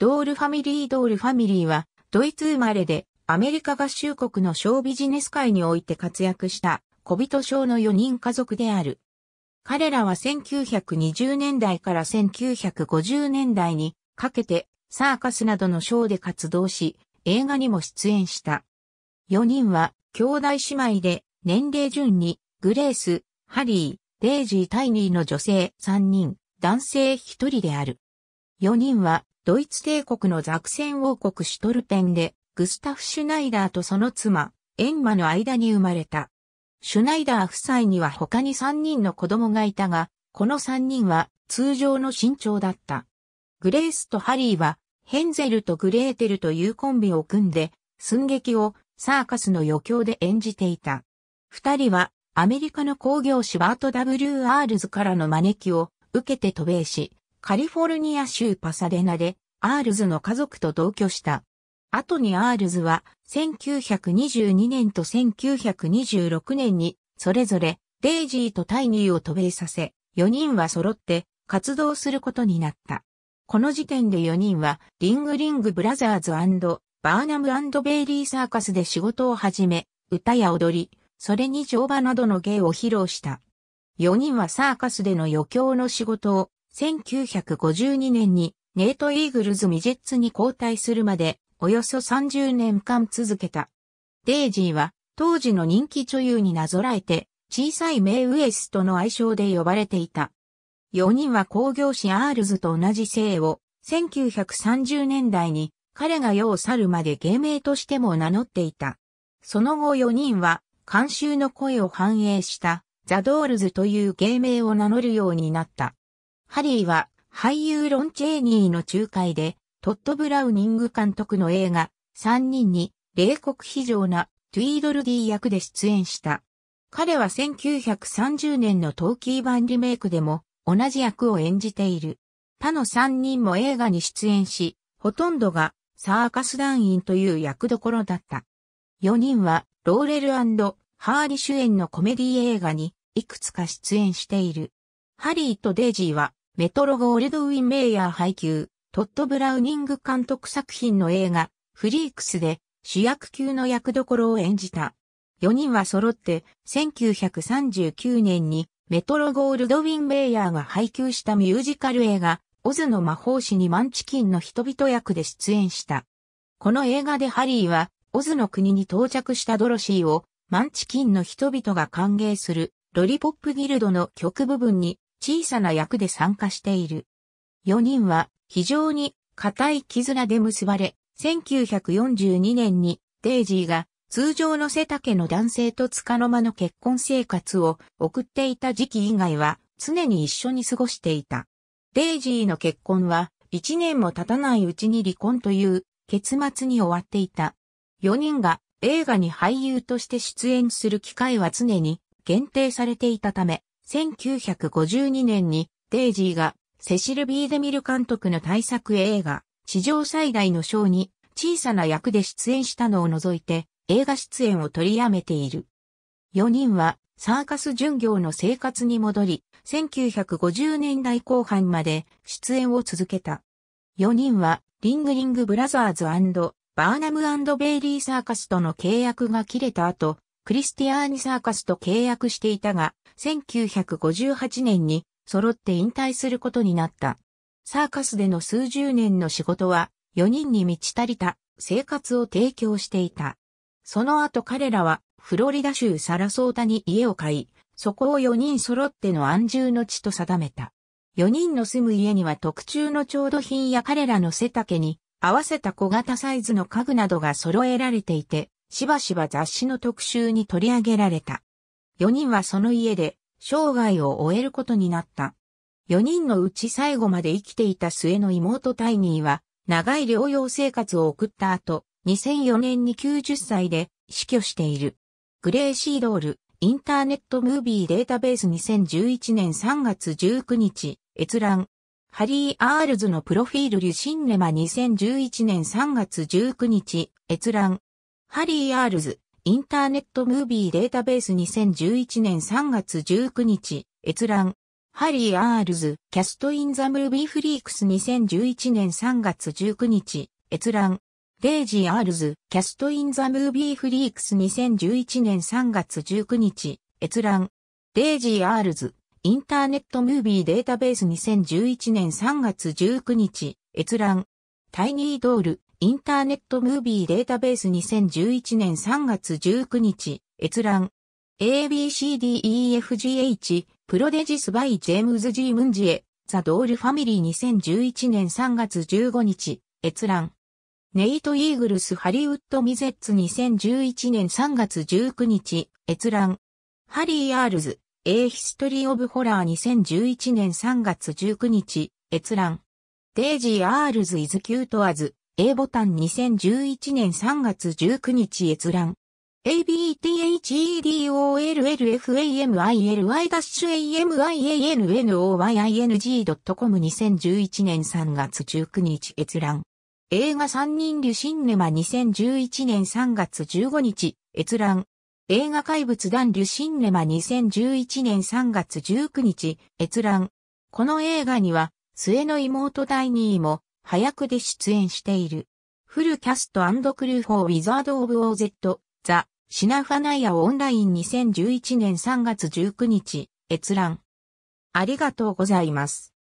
ドールファミリードールファミリーは、ドイツ生まれで、アメリカ合衆国の小ビジネス界において活躍した、小人賞の4人家族である。彼らは1920年代から1950年代にかけて、サーカスなどのショーで活動し、映画にも出演した。4人は、兄弟姉妹で、年齢順に、グレース、ハリー、デイジー・タイニーの女性3人、男性1人である。4人は、ドイツ帝国のザクセン王国シュトルペンで、グスタフ・シュナイダーとその妻、エンマの間に生まれた。シュナイダー夫妻には他に3人の子供がいたが、この3人は通常の身長だった。グレースとハリーは、ヘンゼルとグレーテルというコンビを組んで、寸劇をサーカスの余興で演じていた。二人は、アメリカの工業誌バート・ W・ アールズからの招きを受けて渡米し、カリフォルニア州パサデナでアールズの家族と同居した。後にアールズは1922年と1926年にそれぞれデイジーとタイニーを渡米させ、4人は揃って活動することになった。この時点で4人はリングリングブラザーズバーナムベイリーサーカスで仕事を始め、歌や踊り、それに乗馬などの芸を披露した。4人はサーカスでの余興の仕事を1952年にネートイーグルズミジェッツに交代するまでおよそ30年間続けた。デイジーは当時の人気女優になぞらえて小さいメイウエスとの愛称で呼ばれていた。4人は工業誌アールズと同じ姓を1930年代に彼が世を去るまで芸名としても名乗っていた。その後4人は監修の声を反映したザ・ドールズという芸名を名乗るようになった。ハリーは俳優ロン・チェーニーの仲介で、トッド・ブラウニング監督の映画、3人に、冷酷非常なトゥイードルディ役で出演した。彼は1930年のトーキー版リメイクでも同じ役を演じている。他の3人も映画に出演し、ほとんどがサーカス団員という役どころだった。4人はローレルハーリ主演のコメディ映画にいくつか出演している。ハリーとデイジーはメトロゴールドウィン・メイヤー配給、トッド・ブラウニング監督作品の映画、フリークスで主役級の役どころを演じた。4人は揃って1939年にメトロゴールドウィン・メイヤーが配給したミュージカル映画、オズの魔法師にマンチキンの人々役で出演した。この映画でハリーは、オズの国に到着したドロシーを、マンチキンの人々が歓迎する、ロリポップギルドの曲部分に小さな役で参加している。4人は非常に固い絆で結ばれ、1942年にデイジーが通常の背丈の男性とつかの間の結婚生活を送っていた時期以外は常に一緒に過ごしていた。デイジーの結婚は1年も経たないうちに離婚という結末に終わっていた。4人が映画に俳優として出演する機会は常に限定されていたため、1952年にデイジーがセシル・ビーデミル監督の大作映画、史上最大のショーに小さな役で出演したのを除いて映画出演を取りやめている。4人はサーカス巡業の生活に戻り、1950年代後半まで出演を続けた。4人はリングリングブラザーズバーナムベイリーサーカスとの契約が切れた後、クリスティアーニサーカスと契約していたが、1958年に揃って引退することになった。サーカスでの数十年の仕事は4人に満ち足りた生活を提供していた。その後彼らはフロリダ州サラソータに家を買い、そこを4人揃っての安住の地と定めた。4人の住む家には特注の調度品や彼らの背丈に合わせた小型サイズの家具などが揃えられていて、しばしば雑誌の特集に取り上げられた。4人はその家で生涯を終えることになった。4人のうち最後まで生きていた末の妹タイニーは、長い療養生活を送った後、2004年に90歳で死去している。グレーシードール、インターネットムービーデータベース2011年3月19日、閲覧。ハリー・アールズのプロフィールリュシンネマ2011年3月19日、閲覧。ハリー・アールズ、インターネットムービーデータベース2011年3月19日、閲覧。ハリー・アールズ、キャスト・イン・ザ・ムービー・フリークス2011年3月19日、閲覧。デイジー・アールズ、キャスト・イン・ザ・ムービー・フリークス2011年3月19日、閲覧。デイジー・アールズ、インターネットムービーデータベース2011年3月19日、閲覧。タイニードール、インターネットムービーデータベース2011年3月19日、閲覧。ABCDEFGH、プロデジスバイ・ジェームズ・ジームンジエ、ザ・ドール・ファミリー2011年3月15日、閲覧。ネイト・イーグルス・ハリウッド・ミゼッツ2011年3月19日、閲覧。ハリー・アールズ、A History of Horror 2011年3月19日、閲覧。デイジー・アールズ・イズ・キュート・アズ。A ボタン2011年3月19日閲覧。a b t h e d o l f a m i l y a m i a n o y i n g c o m 2 0 1 1年3月19日閲覧。映画三人流シンネマ2011年3月15日閲覧。映画怪物男流シンネマ2011年3月19日閲覧。この映画には末の妹第二位も早くで出演している。フルキャストクルーフォーウィザード・オブ・オー・ゼット、ザ・シナファナイアオンライン2011年3月19日、閲覧。ありがとうございます。